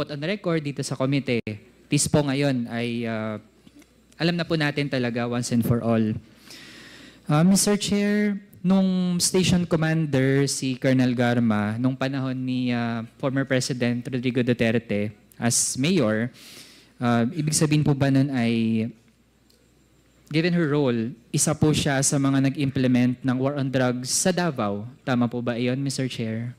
put on record dito sa committee, this po ngayon ay uh, alam na po natin talaga once and for all. Uh, Mr. Chair, nung station commander si Colonel Garma, nung panahon ni uh, former President Rodrigo Duterte as mayor, uh, ibig sabihin po ba nun ay given her role, isa po siya sa mga nag-implement ng war on drugs sa Davao. Tama po ba iyon, Mr. Chair?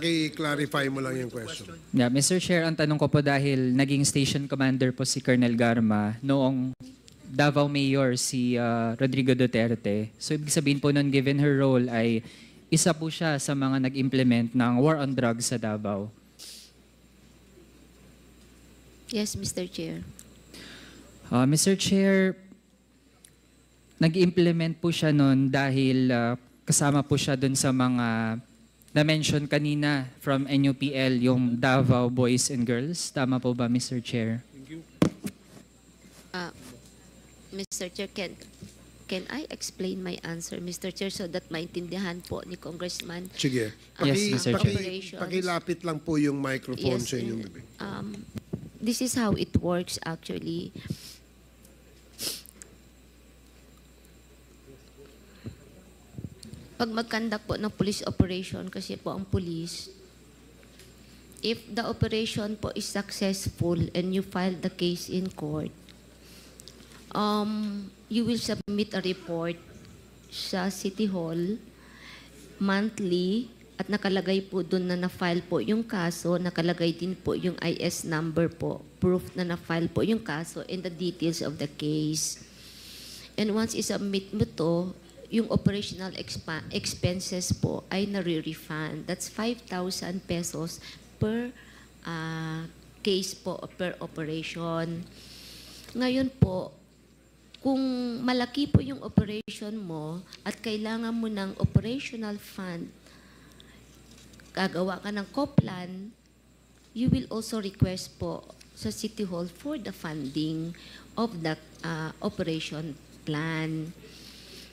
Paki-clarify mo lang yung question. Yeah, Mr. Chair, ang tanong ko po dahil naging station commander po si Colonel Garma noong Davao Mayor si uh, Rodrigo Duterte. So ibig sabihin po noon given her role ay isa po siya sa mga nag-implement ng war on drugs sa Davao. Yes, Mr. Chair. Uh, Mr. Chair, nag-implement po siya noon dahil uh, kasama po siya doon sa mga na-mention kanina from NUPL yung Davao Boys and Girls. Tama po ba, Mr. Chair? Thank you. Uh, Mr. Chair, can, can I explain my answer, Mr. Chair, so that maintindihan po ni Congressman? Sige. Uh, paki, yes, Mr. Chair. Pakilapit lang po yung microphone yes, sa inyong gabi. Um, this is how it works actually. pag mag-conduct po ng police operation, kasi po ang police, if the operation po is successful and you file the case in court, um, you will submit a report sa City Hall monthly at nakalagay po doon na na-file po yung kaso, nakalagay din po yung IS number po, proof na na-file po yung kaso and the details of the case. And once isubmit mo to, yung operational exp expenses po ay nare-refund. That's 5,000 pesos per uh, case po, per operation. Ngayon po, kung malaki po yung operation mo at kailangan mo ng operational fund, gagawa ka ng COPLAN, you will also request po sa City Hall for the funding of the uh, ah, operation plan.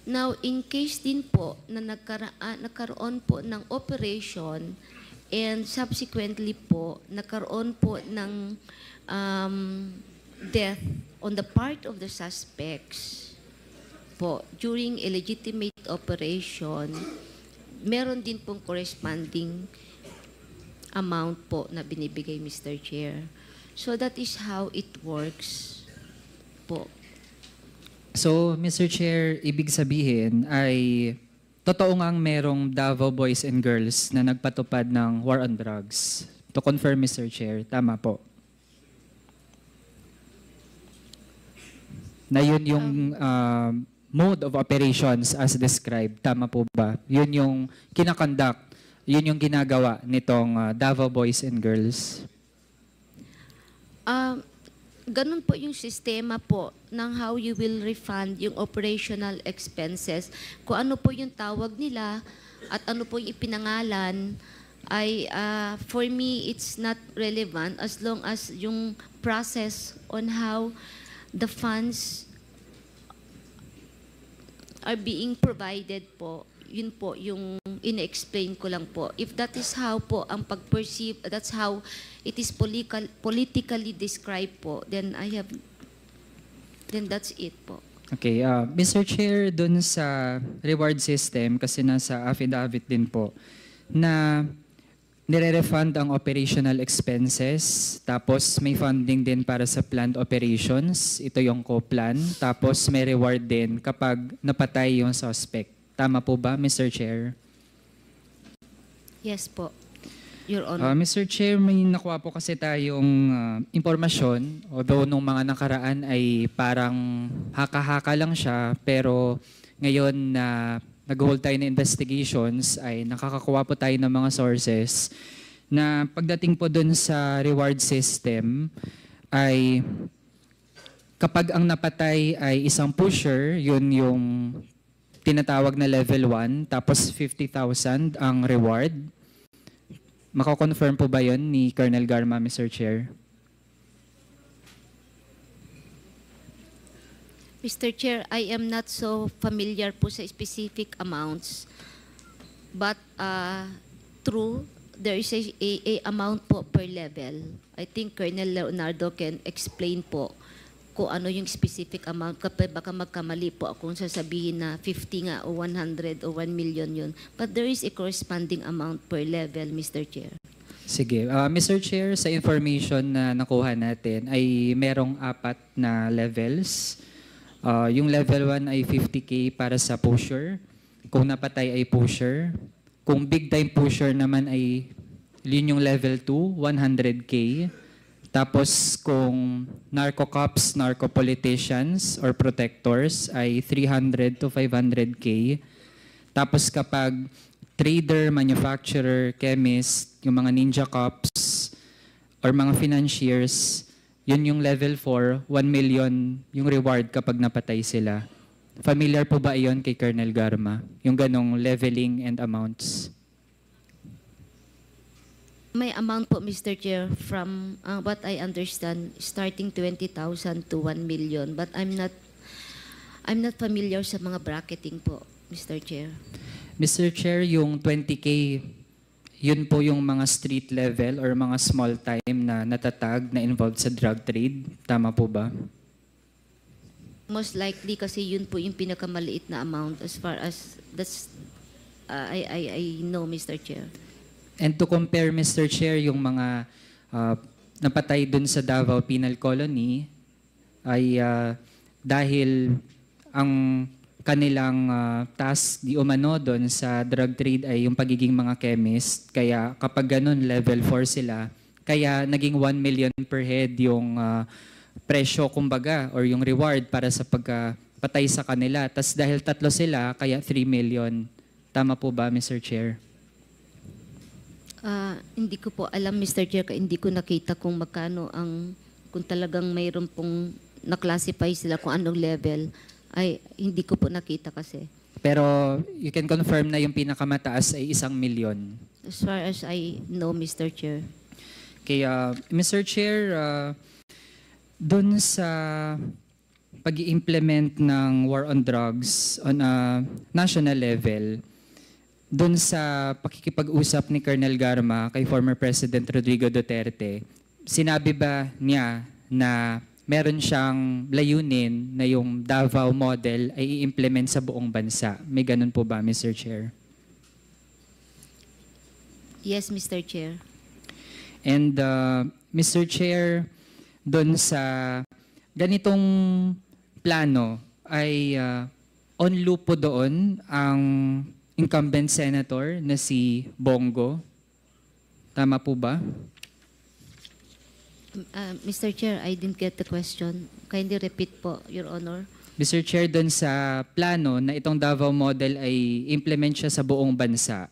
Now, in case din po na nagkara- ah, nagkaroon po ng operation and subsequently po nagkaroon po ng um, death on the part of the suspects po during a legitimate operation, meron din pong corresponding amount po na binibigay Mr. Chair. So that is how it works po. So, Mr. Chair, ibig sabihin ay totoo ngang merong Davao Boys and Girls na nagpatupad ng war on drugs. To confirm, Mr. Chair, tama po. Na yun yung uh, mode of operations as described. Tama po ba? Yun yung kinakonduct, yun yung ginagawa nitong uh, Davao Boys and Girls. Um, ganun po yung sistema po ng how you will refund yung operational expenses. Kung ano po yung tawag nila at ano po yung ipinangalan, ay uh, for me it's not relevant as long as yung process on how the funds are being provided po yun po yung inexplain ko lang po. If that is how po ang pag-perceive, that's how it is political, politically described po, then I have, then that's it po. Okay, uh, Mr. Chair, dun sa reward system, kasi nasa affidavit din po, na nire-refund ang operational expenses, tapos may funding din para sa plant operations, ito yung co-plan, tapos may reward din kapag napatay yung suspect. Tama po ba, Mr. Chair? Yes po, Your Honor. Uh, ah, Mr. Chair, may nakuha po kasi tayong uh, impormasyon, although nung mga nakaraan ay parang haka-haka lang siya, pero ngayon na uh, nag-hold tayo ng investigations, ay nakakakuha po tayo ng mga sources na pagdating po dun sa reward system ay kapag ang napatay ay isang pusher, yun yung tinatawag na level 1, tapos 50,000 ang reward. Makakonfirm po ba yon ni Colonel Garma, Mr. Chair? Mr. Chair, I am not so familiar po sa specific amounts. But uh, true, there is a, a, a amount po per level. I think Colonel Leonardo can explain po ko ano yung specific amount. Kapag baka magkamali po ako kung sasabihin na 50 nga o 100 o 1 million yun. But there is a corresponding amount per level, Mr. Chair. Sige. Uh, ah, Mr. Chair, sa information na nakuha natin ay merong apat na levels. Uh, yung level 1 ay 50K para sa pusher. Kung napatay ay pusher. Kung big time pusher naman ay yun yung level 2, 100K. Tapos kung narco-cops, narco-politicians, or protectors ay 300 to 500K. Tapos kapag trader, manufacturer, chemist, yung mga ninja cops, or mga financiers, yun yung level 4, 1 million yung reward kapag napatay sila. Familiar po ba iyon kay Colonel Garma? Yung ganong leveling and amounts? May amount po, Mr. Chair, from uh, what I understand, starting 20,000 to 1 million. But I'm not, I'm not familiar sa mga bracketing po, Mr. Chair. Mr. Chair, yung 20K, yun po yung mga street level or mga small time na natatag na involved sa drug trade. Tama po ba? Most likely kasi yun po yung pinakamaliit na amount as far as that's uh, I, I, I know, Mr. Chair. And to compare, Mr. Chair, yung mga uh, napatay dun sa Davao Penal Colony ay uh, dahil ang kanilang uh, task di umano dun sa drug trade ay yung pagiging mga chemist. Kaya kapag ganun, level 4 sila. Kaya naging 1 million per head yung uh, presyo, kumbaga, or yung reward para sa pagpatay uh, sa kanila. Tapos dahil tatlo sila, kaya 3 million. Tama po ba, Mr. Chair? Uh, hindi ko po alam, Mr. Chair, hindi ko nakita kung magkano ang, kung talagang mayroon pong na-classify sila kung anong level. Ay, hindi ko po nakita kasi. Pero you can confirm na yung pinakamataas ay isang milyon. As far as I know, Mr. Chair. Okay, uh, Mr. Chair, uh, dun sa pag-implement ng war on drugs on a national level, doon sa pakikipag-usap ni Colonel Garma kay former President Rodrigo Duterte, sinabi ba niya na meron siyang layunin na yung Davao model ay i-implement sa buong bansa? May ganun po ba, Mr. Chair? Yes, Mr. Chair. And uh, Mr. Chair, doon sa ganitong plano ay uh, on loop po doon ang incumbent senator na si Bongo. Tama po ba? Uh, Mr. Chair, I didn't get the question. Kindly repeat po, Your Honor. Mr. Chair, doon sa plano na itong Davao model ay implement siya sa buong bansa,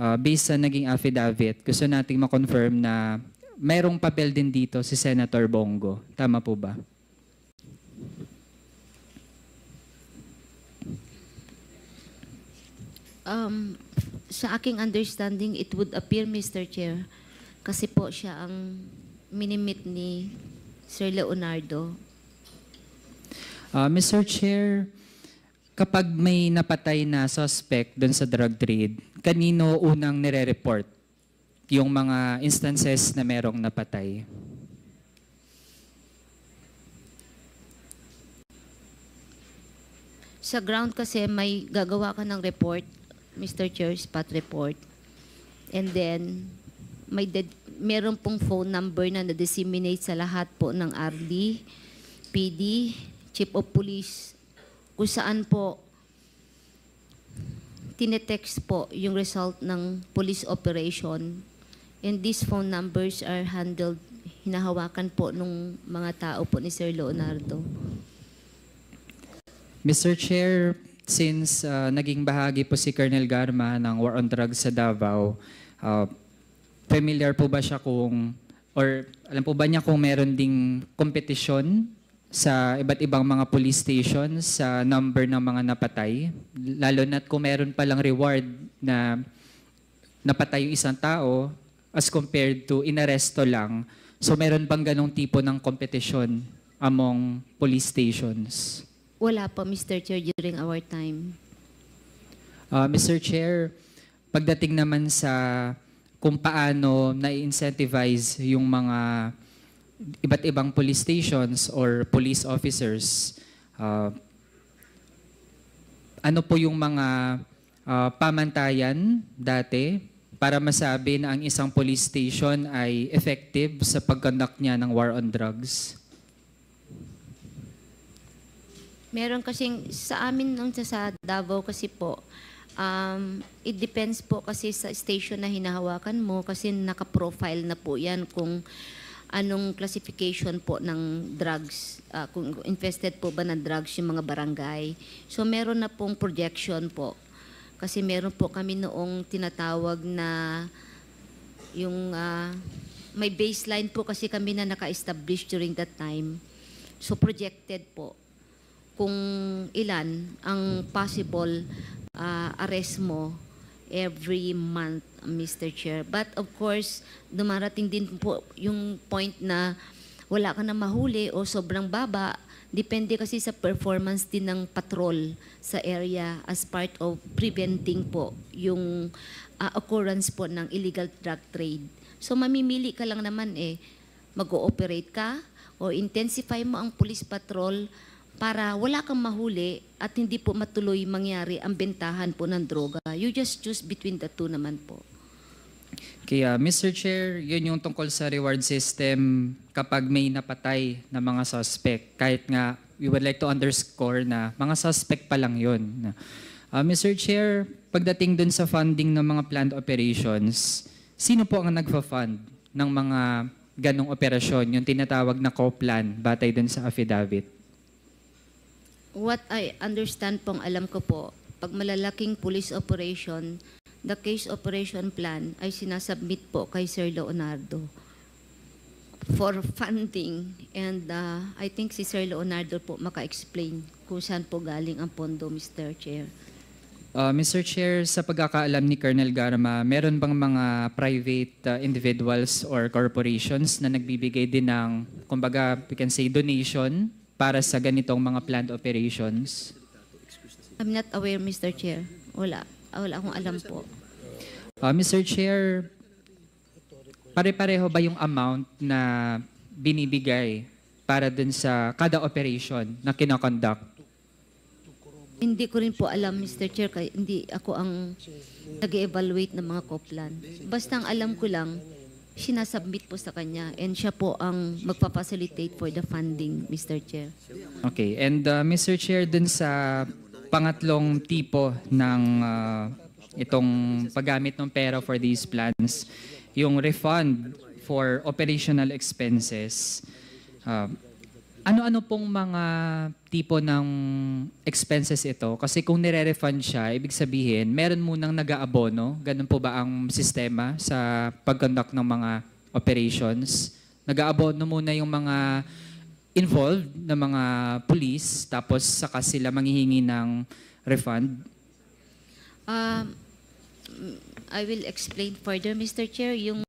uh, based sa naging affidavit, gusto nating makonfirm na mayroong papel din dito si Senator Bongo. Tama po ba? um, sa aking understanding, it would appear, Mr. Chair, kasi po siya ang minimit ni Sir Leonardo. Uh, Mr. Chair, kapag may napatay na suspect doon sa drug trade, kanino unang nire-report yung mga instances na merong napatay? Sa ground kasi may gagawa ka ng report Mr. Chair, spot report. And then, may meron pong phone number na na-disseminate sa lahat po ng RD, PD, Chief of Police, kung saan po tinetext po yung result ng police operation. And these phone numbers are handled, hinahawakan po ng mga tao po ni Sir Leonardo. Mr. Chair, since uh, naging bahagi po si Colonel Garma ng War on Drugs sa Davao, uh, familiar po ba siya kung, or alam po ba niya kung meron ding kompetisyon sa iba't ibang mga police stations sa number ng mga napatay? Lalo na't kung meron palang reward na napatay yung isang tao as compared to inaresto lang. So meron bang ganong tipo ng kompetisyon among police stations? Wala po, Mr. Chair, during our time. Uh, Mr. Chair, pagdating naman sa kung paano na-incentivize yung mga iba't ibang police stations or police officers, uh, ano po yung mga uh, pamantayan dati para masabi na ang isang police station ay effective sa pagkandak niya ng war on drugs? Meron kasi sa amin nung sa Davao kasi po, um, it depends po kasi sa station na hinahawakan mo kasi naka-profile na po yan kung anong classification po ng drugs, uh, kung infested po ba ng drugs yung mga barangay. So meron na pong projection po. Kasi meron po kami noong tinatawag na yung uh, may baseline po kasi kami na naka-establish during that time. So projected po kung ilan ang possible uh, arrest mo every month, Mr. Chair. But of course, dumarating din po yung point na wala ka na mahuli o sobrang baba. Depende kasi sa performance din ng patrol sa area as part of preventing po yung uh, occurrence po ng illegal drug trade. So mamimili ka lang naman eh, mag-ooperate ka o intensify mo ang police patrol para wala kang mahuli at hindi po matuloy mangyari ang bentahan po ng droga. You just choose between the two naman po. Kaya Mr. Chair, yun yung tungkol sa reward system kapag may napatay na mga suspect. Kahit nga, we would like to underscore na mga suspect pa lang yun. Uh, ah, Mr. Chair, pagdating dun sa funding ng mga planned operations, sino po ang nagfa-fund ng mga ganong operasyon, yung tinatawag na co-plan batay dun sa affidavit? what I understand pong alam ko po, pag malalaking police operation, the case operation plan ay sinasubmit po kay Sir Leonardo for funding and uh, I think si Sir Leonardo po maka-explain kung saan po galing ang pondo, Mr. Chair. Uh, Mr. Chair, sa pagkakaalam ni Colonel Garma, meron bang mga private uh, individuals or corporations na nagbibigay din ng, kumbaga, we can say donation para sa ganitong mga planned operations? I'm not aware, Mr. Chair. Wala. Ah, wala akong alam po. Uh, Mr. Chair, pare-pareho ba yung amount na binibigay para dun sa kada operation na kinoconduct? Hindi ko rin po alam, Mr. Chair, kaya hindi ako ang nag-evaluate ng mga COPLAN. Basta ang alam ko lang, sinasubmit po sa kanya and siya po ang magpapacilitate for the funding, Mr. Chair. Okay, and uh, Mr. Chair, dun sa pangatlong tipo ng uh, itong paggamit ng pera for these plans, yung refund for operational expenses, uh, ano-ano pong mga tipo ng expenses ito? Kasi kung nire-refund siya, ibig sabihin, meron munang nag-aabono. Ganun po ba ang sistema sa pag-conduct ng mga operations? Nag-aabono muna yung mga involved na mga police, tapos saka sila manghihingi ng refund? Um, I will explain further, Mr. Chair. Yung,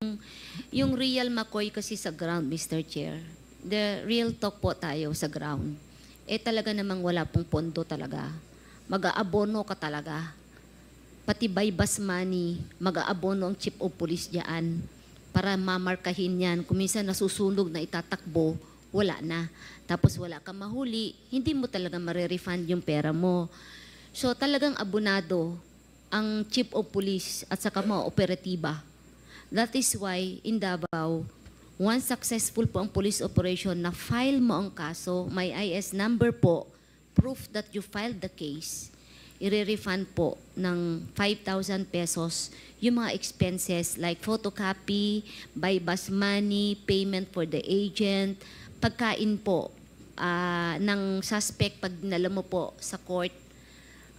yung real McCoy kasi sa ground, Mr. Chair the real talk po tayo sa ground, eh talaga namang wala pong pondo talaga. Mag-aabono ka talaga. Pati by bus money, mag-aabono ang chief of police diyan para mamarkahin yan. Kuminsan nasusunog na itatakbo, wala na. Tapos wala kang mahuli, hindi mo talaga marerefund yung pera mo. So talagang abonado ang chief of police at saka mga operatiba. That is why in Davao, Once successful po ang police operation, na file mo ang kaso, may IS number po, proof that you filed the case, i-refund po ng 5,000 pesos yung mga expenses like photocopy, buy bus money, payment for the agent, pagkain po uh, ng suspect pag dinala mo po sa court.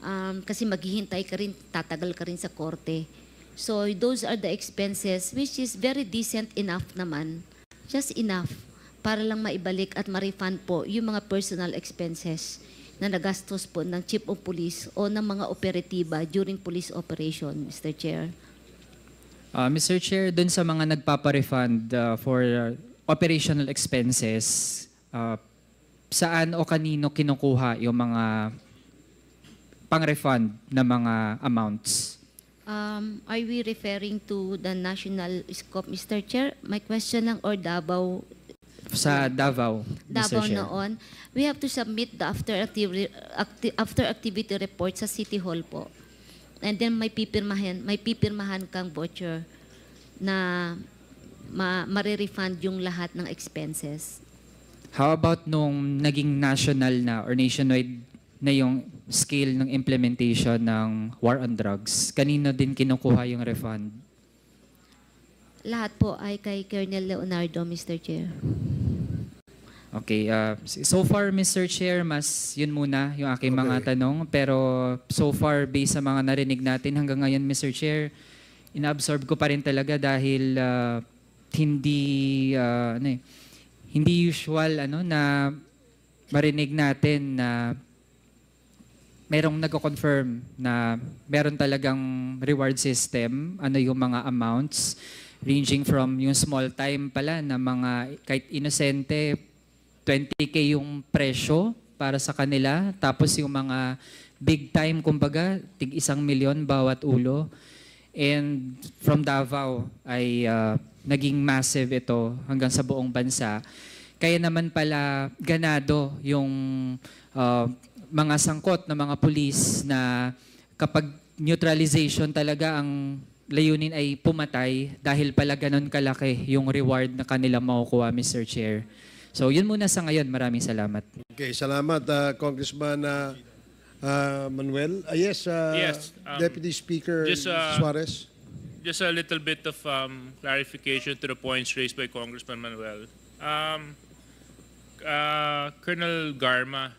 Um, kasi maghihintay ka rin, tatagal ka rin sa korte. So those are the expenses which is very decent enough naman. Just enough para lang maibalik at ma-refund po yung mga personal expenses na nagastos po ng chief of police o ng mga operatiba during police operation, Mr. Chair. Uh, Mr. Chair, dun sa mga nagpaparefund uh, for uh, operational expenses, uh, saan o kanino kinukuha yung mga pang-refund na mga amounts? Um, are we referring to the national scope, Mr. Chair? My question lang, or Davao sa Davao, Davao Chair. noon. We have to submit the after, activity, acti, after activity report sa City Hall po. And then may pipirmahan, may pipirmahan kang voucher na ma marirefund yung lahat ng expenses. How about nung naging national na or nationwide na yung scale ng implementation ng war on drugs? Kanino din kinukuha yung refund? Lahat po ay kay Colonel Leonardo, Mr. Chair. Okay, uh, so far Mr. Chair, mas yun muna yung aking okay. mga tanong. Pero so far, based sa mga narinig natin hanggang ngayon, Mr. Chair, inaabsorb ko pa rin talaga dahil uh, hindi uh, ano eh, hindi usual ano na marinig natin na uh, merong nag-confirm na meron talagang reward system, ano yung mga amounts, ranging from yung small time pala na mga kahit inosente, 20k yung presyo para sa kanila, tapos yung mga big time, kumbaga, tig isang milyon bawat ulo. And from Davao ay uh, naging massive ito hanggang sa buong bansa. Kaya naman pala ganado yung uh, mga sangkot na mga pulis na kapag neutralization talaga ang layunin ay pumatay dahil pala ganun kalaki yung reward na kanila makukuha, Mr. Chair. So yun muna sa ngayon. Maraming salamat. Okay, salamat uh, Congressman uh, uh, Manuel. Uh, yes, uh, yes um, Deputy Speaker just, uh, Suarez. Just a little bit of um, clarification to the points raised by Congressman Manuel. Um, uh, Colonel Garma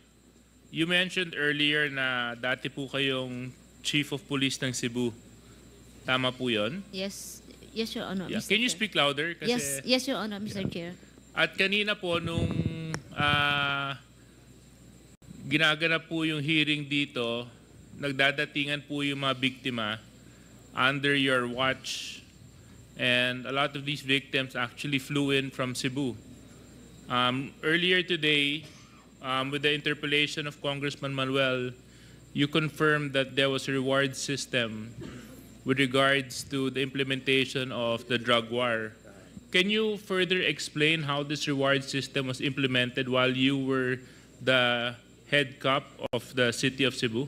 You mentioned earlier na dati po kayong Chief of Police ng Cebu. Tama po yun? Yes. Yes, Your Honor, yeah. Mr. Can you speak louder? Kasi, yes, yes, Your Honor, Mr. Yeah. Chair. At kanina po, nung uh, ginaganap po yung hearing dito, nagdadatingan po yung mga biktima under your watch. And a lot of these victims actually flew in from Cebu. Um, earlier today, um, with the interpellation of Congressman Manuel, you confirmed that there was a reward system with regards to the implementation of the drug war. Can you further explain how this reward system was implemented while you were the head cop of the city of Cebu?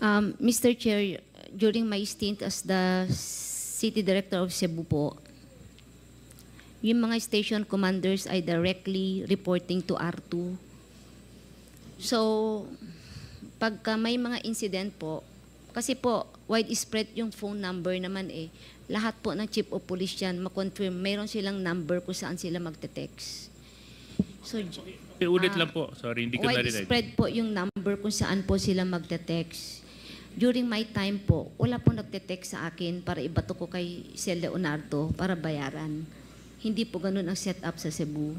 Um, Mr. Chair, during my stint as the city director of Cebu po, yung mga station commanders ay directly reporting to R2. So, pagka may mga incident po, kasi po, widespread yung phone number naman eh. Lahat po ng chief of police yan, makonfirm, mayroon silang number kung saan sila magte-text. So, okay, eh, ulit uh, lang po. Sorry, hindi ko narinig. Widespread po yung number kung saan po sila magte-text. During my time po, wala po nagte-text sa akin para ibato ko kay Sel Leonardo para bayaran. Hindi po ganun ang setup sa Cebu.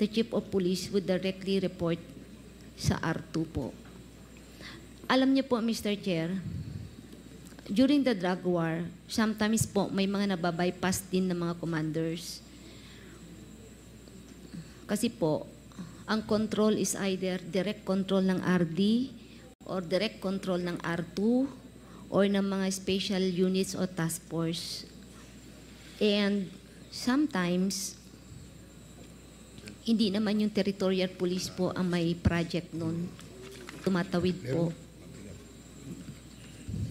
The chief of police would directly report sa R2 po. Alam niyo po, Mr. Chair, during the drug war, sometimes po may mga nababypass din ng mga commanders. Kasi po, ang control is either direct control ng RD or direct control ng R2 or ng mga special units or task force. And sometimes, hindi naman yung territorial police po ang may project nun. Tumatawid po.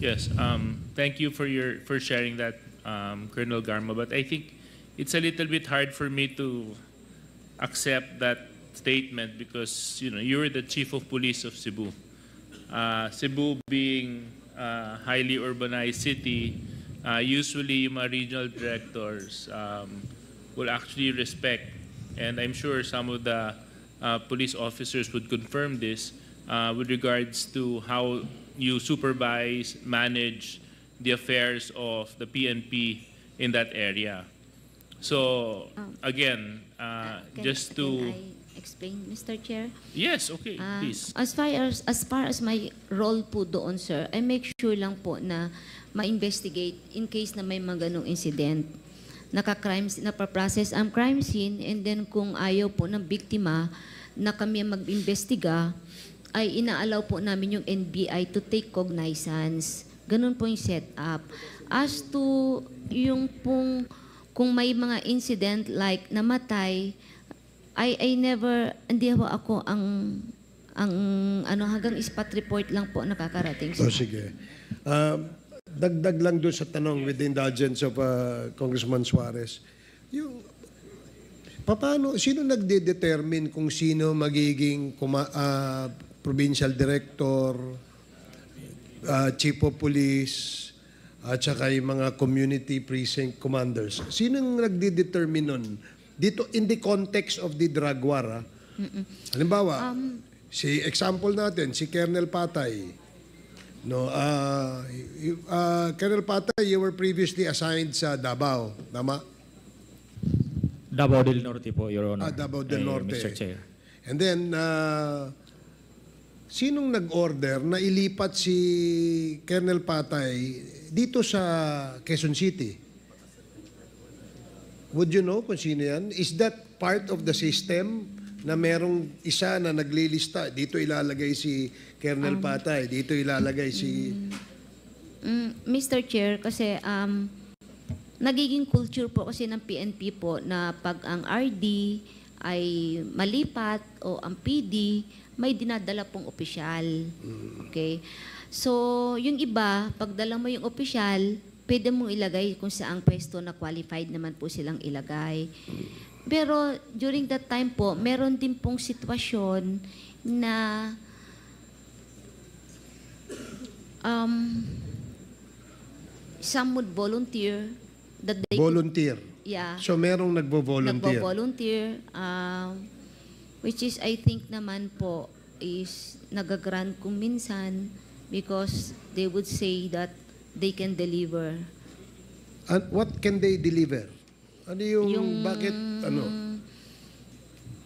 Yes, um, thank you for your for sharing that, um, Colonel Garma. But I think it's a little bit hard for me to accept that statement because you know you're the chief of police of Cebu. Uh, Cebu being a highly urbanized city, uh, usually my regional directors um, will actually respect, and I'm sure some of the uh, police officers would confirm this uh, with regards to how you supervise, manage the affairs of the PNP in that area. So, um, again, uh, uh can, just to... explain, Mr. Chair? Yes, okay, uh, please. As far as, as far as my role po doon, sir, I make sure lang po na ma-investigate in case na may mga ganong incident. Naka-crime, napaprocess ang crime scene and then kung ayaw po ng biktima na kami mag-imbestiga, ay inaalaw po namin yung NBI to take cognizance. Ganun po yung setup. As to yung pong kung may mga incident like namatay, I, I never, hindi ako, ako ang, ang ano, hanggang ispat report lang po nakakarating. So, oh, sige. Um, Dagdag lang doon sa tanong with the indulgence of uh, Congressman Suarez. Yung, paano, sino nagde-determine kung sino magiging kuma, uh, provincial director, uh, chief of police, at saka yung mga community precinct commanders. Sino ang nagdi-determine nun? Dito, in the context of the drug war, ha? Ah. Halimbawa, um, si example natin, si Colonel Patay, No, uh, uh, Colonel Pata, you were previously assigned sa Davao, tama? Davao del Norte po, Your Honor. Ah, Davao del eh, Norte. Mr. Chair. And then, uh, sinong nag-order na ilipat si Colonel Patay eh, dito sa Quezon City? Would you know kung sino yan? Is that part of the system na merong isa na naglilista? Dito ilalagay si Kernel Um, Patay, eh. dito ilalagay si... Mm, Mr. Chair, kasi um, nagiging culture po kasi ng PNP po na pag ang RD ay malipat o ang PD, may dinadala pong opisyal. Mm. Okay? So, yung iba, pag dala mo yung opisyal, pwede mong ilagay kung saang pwesto na qualified naman po silang ilagay. Mm. Pero during that time po, meron din pong sitwasyon na Um, some would volunteer that they volunteer. Yeah. So merong nagbo-volunteer. Nagbo-volunteer um, which is I think naman po is nagagrant kung minsan because they would say that they can deliver. And what can they deliver? Ano yung, yung bakit ano?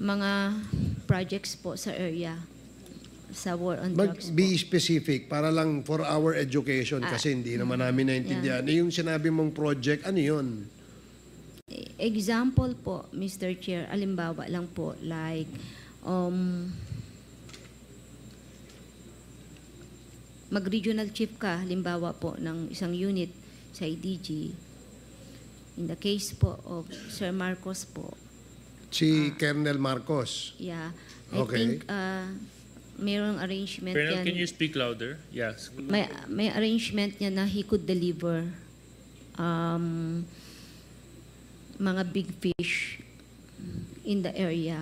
Mga projects po sa area sa war on Mag drugs Be po. specific para lang for our education ah, kasi hindi naman namin naintindihan. Yeah. Yung sinabi mong project, ano yun? Example po, Mr. Chair, alimbawa lang po, like, um, mag-regional chief ka, halimbawa po, ng isang unit sa IDG, in the case po of Sir Marcos po. Si uh, ah. Colonel Marcos? Yeah. I okay. think uh, mayroong arrangement Colonel, yan. can you speak louder? Yes. May, may arrangement niya na he could deliver um, mga big fish in the area.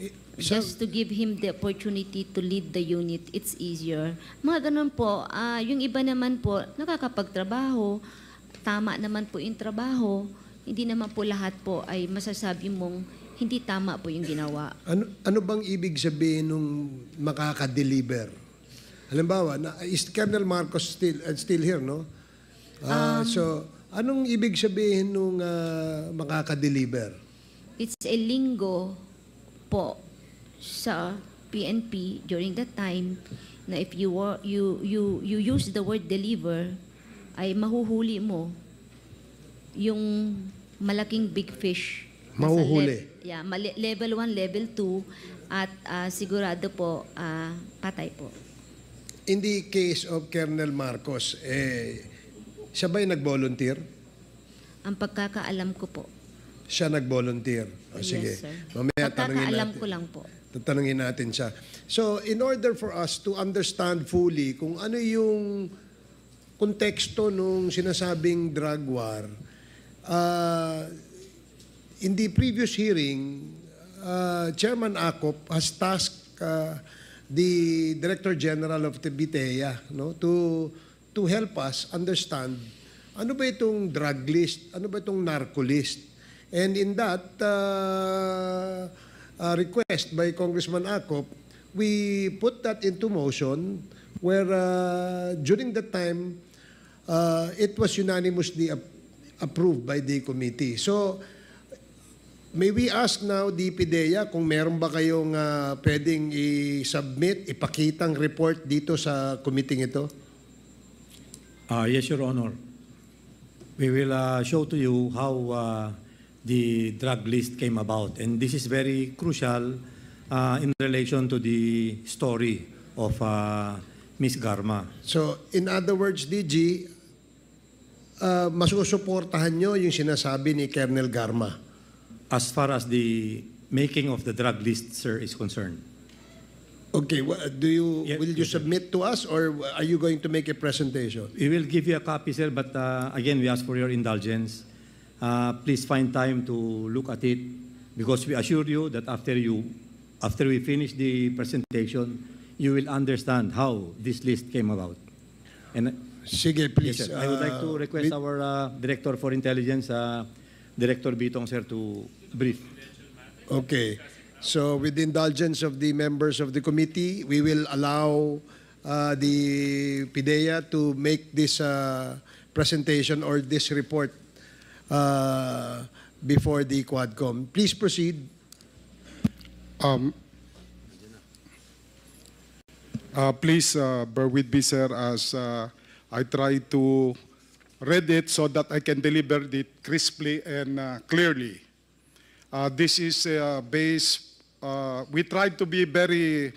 It, eh, so, Just to give him the opportunity to lead the unit, it's easier. Mga ganun po, uh, yung iba naman po, nakakapagtrabaho, tama naman po yung trabaho, hindi naman po lahat po ay masasabi mong hindi tama po yung ginawa. Ano, ano bang ibig sabihin nung makaka-deliver? Halimbawa, na, is Colonel Marcos still, uh, still here, no? Uh, um, so, anong ibig sabihin nung uh, makaka-deliver? It's a lingo po sa PNP during that time na if you you you you use the word deliver ay mahuhuli mo yung malaking big fish Mahuhuli. Le- yeah, mali- level 1, level 2 at ah, sigurado po ah, patay po. In the case of Colonel Marcos, eh, siya ba'y nag-volunteer? Ang pagkakaalam ko po. Siya nag-volunteer. O sige. Yes, sir. Pagkakaalam ko lang po. Tatanungin natin siya. So, in order for us to understand fully kung ano yung konteksto nung sinasabing drug war, ah, In the previous hearing, uh, Chairman Akop has tasked uh, the Director General of the no, to, to help us understand ano ba itong drug list, ano ba itong narco list. And in that uh, uh, request by Congressman Akop, we put that into motion where uh, during that time, uh, it was unanimously approved by the committee. So, may we ask now, DPDEA, kung meron ba kayong uh, pwedeng i-submit, ipakitang report dito sa committee ito? Uh, yes, Your Honor. We will uh, show to you how uh, the drug list came about. And this is very crucial uh, in relation to the story of uh, Ms. Garma. So, in other words, DG, uh, masusuportahan nyo yung sinasabi ni Colonel Garma? as far as the making of the drug list, sir, is concerned. Okay, wha- do you, Yeah, will you yes, submit to us or are you going to make a presentation? We will give you a copy, sir, but uh, again, we ask for your indulgence. Uh, please find time to look at it because we assure you that after you, after we finish the presentation, you will understand how this list came about. And Sige, please. yes, sir, I would like to uh, request with- our uh, Director for Intelligence, uh, Director Bitong, sir, to brief. Okay. So with the indulgence of the members of the committee, we will allow uh, the PIDEA to make this uh, presentation or this report uh, before the Quadcom. Please proceed. Um, uh, please uh, bear with me, sir, as uh, I try to read it so that I can deliver it crisply and uh, clearly. Uh, this is uh, base. uh, we tried to be very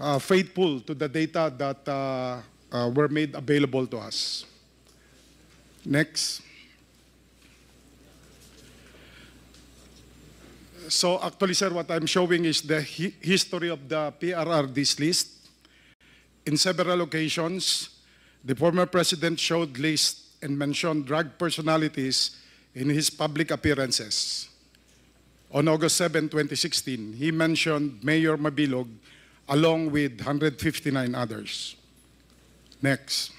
uh, faithful to the data that uh, uh, were made available to us. Next. So actually, sir, what I'm showing is the hi history of the PRR, this list. In several locations. The former president showed lists and mentioned drug personalities in his public appearances. On August 7, 2016, he mentioned Mayor Mabilog along with 159 others. Next.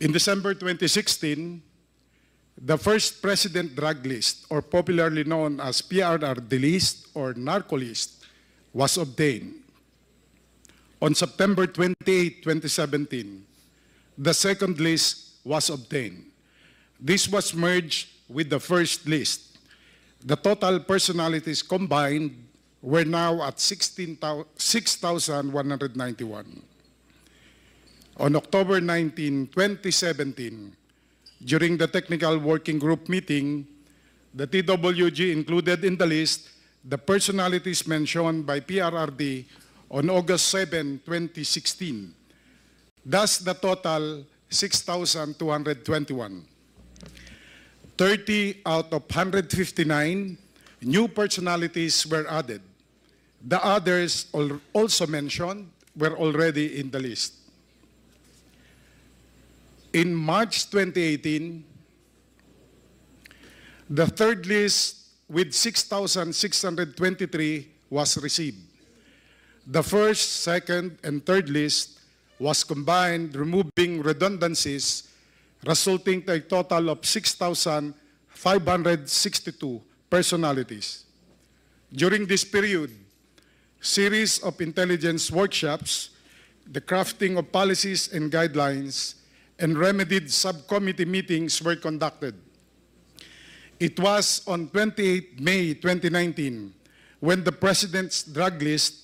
In December 2016, the first president drug list, or popularly known as PRR, the list or narco list, was obtained. On September 28, 2017, the second list was obtained. This was merged with the first list. The total personalities combined were now at 6,191. On October 19, 2017, during the technical working group meeting, the TWG included in the list the personalities mentioned by PRRD on August 7, 2016. Thus, the total 6,221. 30 out of 159 new personalities were added. The others also mentioned were already in the list. In March 2018, the third list with 6,623 was received. The first, second, and third list was combined, removing redundancies, resulting to a total of 6,562 personalities. During this period, series of intelligence workshops, the crafting of policies and guidelines, and remedied subcommittee meetings were conducted. It was on 28 May 2019 when the President's drug list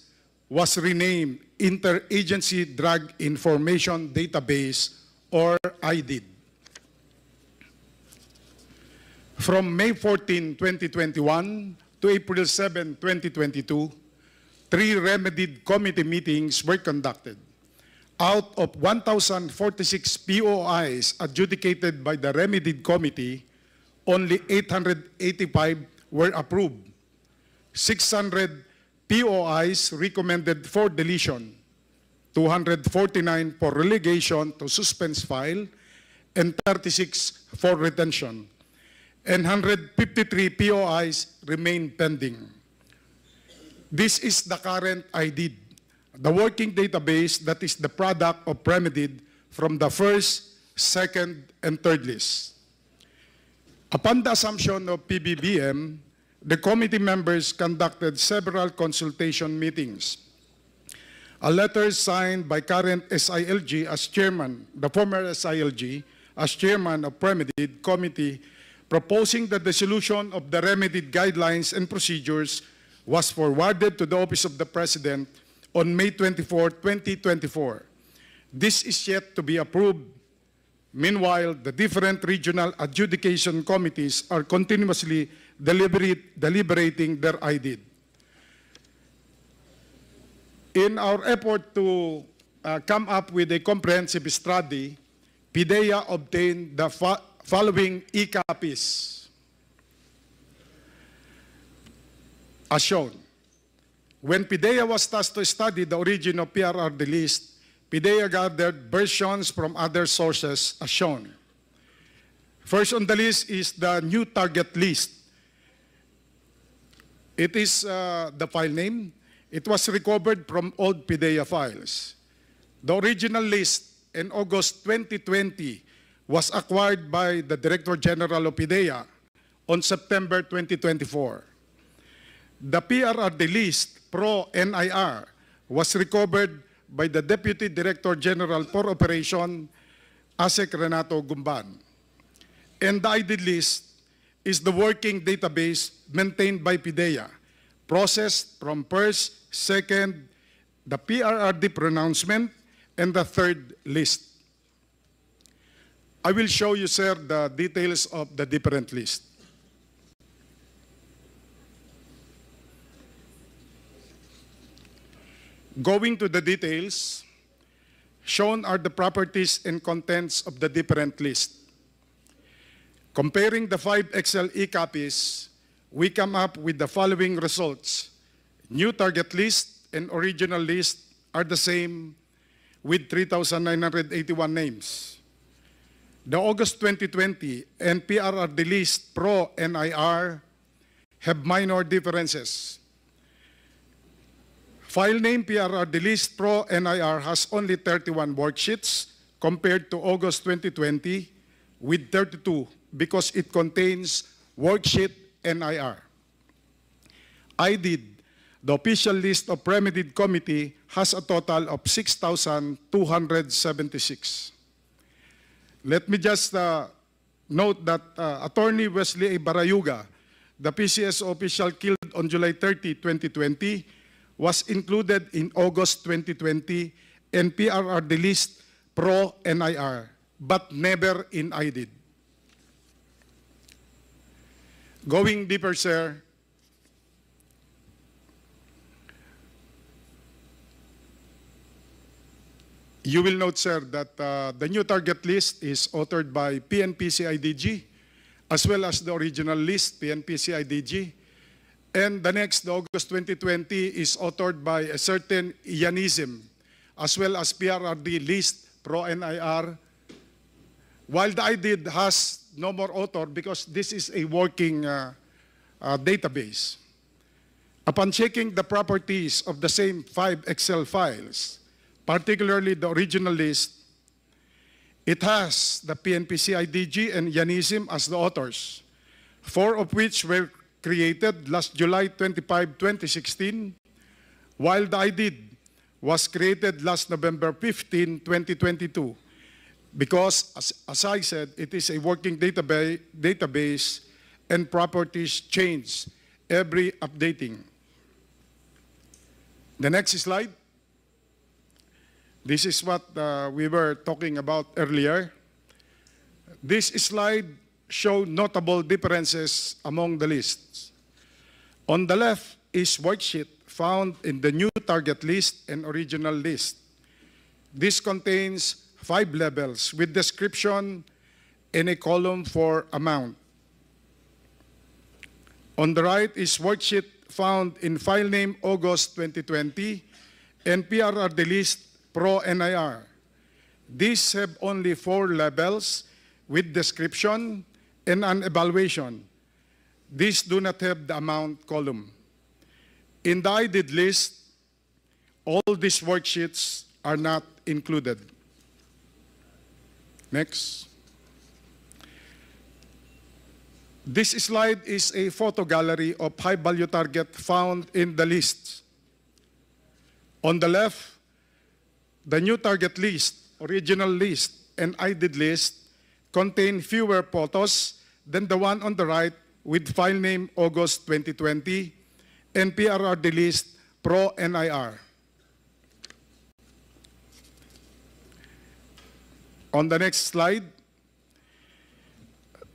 was renamed Interagency Drug Information Database, or IDID. From May 14, 2021 to April 7, 2022, three remedied committee meetings were conducted. Out of 1,046 POIs adjudicated by the remedied committee, only 885 were approved. 600 POIs recommended for deletion, 249 for relegation to suspense file, and 36 for retention, and 153 POIs remain pending. This is the current IDID, the working database that is the product of Remedid from the first, second, and third list. Upon the assumption of PBBM, the committee members conducted several consultation meetings. A letter signed by current SILG as chairman, the former SILG, as chairman of Remedied Committee, proposing the dissolution of the Remedied Guidelines and Procedures was forwarded to the Office of the President on May 24, 2024. This is yet to be approved. Meanwhile, the different regional adjudication committees are continuously deliberate, deliberating their ID. In our effort to uh, come up with a comprehensive study, PIDEA obtained the following e-copies as shown. When PIDEA was tasked to study the origin of PRR list PIDEA gathered versions from other sources as shown. First on the list is the new target list It is uh, the file name. It was recovered from old PDEA files. The original list in August 2020 was acquired by the Director General of PDEA on September 2024. The PRRD list, pro-NIR, was recovered by the Deputy Director General for Operation, ASEC Renato Gumban. And the ID list is the working database maintained by PIDEA, processed from first, second, the PRRD pronouncement, and the third list. I will show you, sir, the details of the different list. Going to the details, shown are the properties and contents of the different list. Comparing the five XLE copies, we come up with the following results. New target list and original list are the same with 3,981 names. The August 2020 and PRRD list pro NIR have minor differences. File name PRRD list pro NIR has only 31 worksheets compared to August 2020 with 32 because it contains worksheet NIR. I did. The official list of remedied committee has a total of 6,276. Let me just uh, note that uh, Attorney Wesley A. Barayuga, the PCS official killed on July 30, 2020, was included in August 2020 and PRR the list pro NIR, but never in IDID. E Going deeper, sir, you will note, sir, that uh, the new target list is authored by PNPCIDG, as well as the original list, PNPCIDG. And the next, the August 2020, is authored by a certain Ianism, as well as PRRD list, pro-NIR. While the IDID has no more author because this is a working uh, uh, database. Upon checking the properties of the same five Excel files, particularly the original list, it has the PNPCIDG and Yanism as the authors, four of which were created last July 25, 2016, while the IDID was created last November 15, 2022. because, as, as I said, it is a working database, database and properties change every updating. The next slide. This is what uh, we were talking about earlier. This slide shows notable differences among the lists. On the left is worksheet found in the new target list and original list. This contains five levels with description in a column for amount. On the right is worksheet found in file name August 2020 NPRR PRR the list Pro NIR. These have only four levels with description and an evaluation. These do not have the amount column. In the IDID list, all these worksheets are not included. Next. This slide is a photo gallery of high-value target found in the list. On the left, the new target list, original list, and IDID list contain fewer photos than the one on the right with file name August 2020 and PRRD list Pro NIR. On the next slide,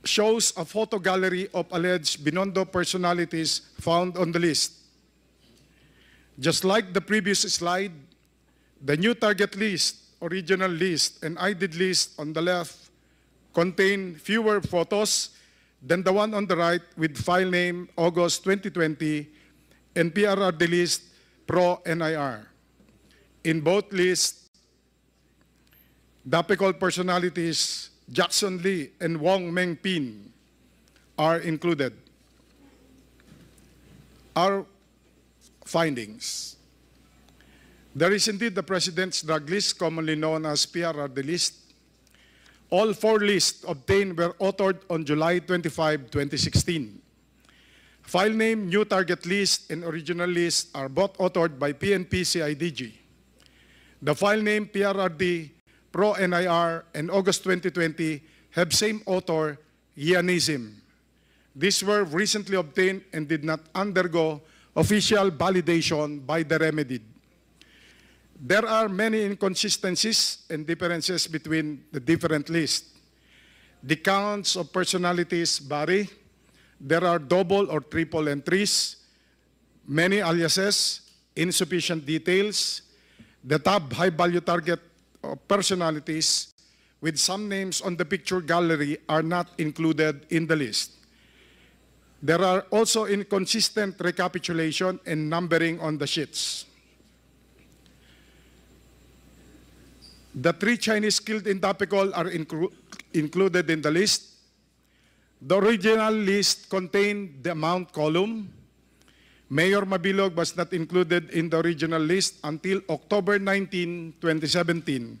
shows a photo gallery of alleged Binondo personalities found on the list. Just like the previous slide, the new target list, original list, and ID list on the left contain fewer photos than the one on the right with file name August 2020 and PRRD list Pro NIR. In both lists, so-called personalities Jackson Lee and Wong Pin are included. Our findings. There is indeed the President's drug list, commonly known as PRRD list. All four lists obtained were authored on July 25, 2016. File name, new target list, and original list are both authored by PNP CIDG. The file name PRRD Pro NIR, and August 2020 have same author, Yanizim. These were recently obtained and did not undergo official validation by the remedied. There are many inconsistencies and differences between the different lists. The counts of personalities vary. There are double or triple entries, many aliases, insufficient details. The tab high-value target uh, personalities with some names on the picture gallery are not included in the list. There are also inconsistent recapitulation and numbering on the sheets. The three Chinese killed in Dapicol are inclu included in the list. The original list contained the amount column, Mayor Mabilog was not included in the original list until October 19, 2017,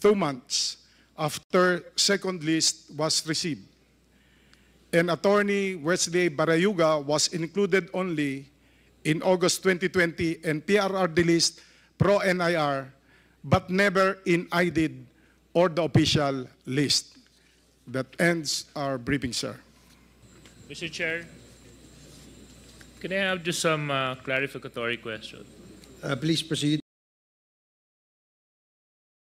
two months after second list was received. And attorney Wesley Barayuga was included only in August 2020 and PRR list pro NIR but never in IDID or the official list. That ends our briefing, sir. Mr. Chair, Can I have just some uh, clarificatory questions? Uh, please proceed.